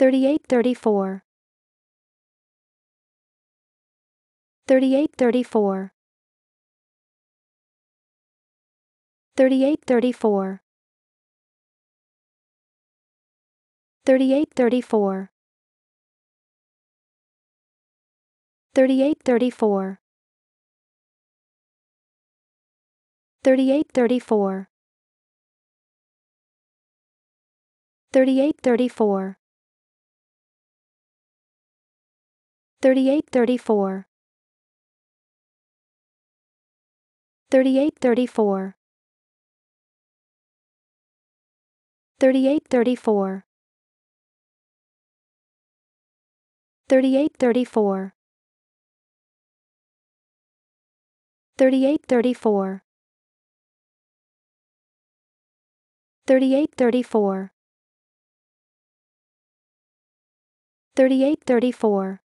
3834 3834 3834 3834 3834 3834 3834 3834 3834 3834 3834 3834 3834 3834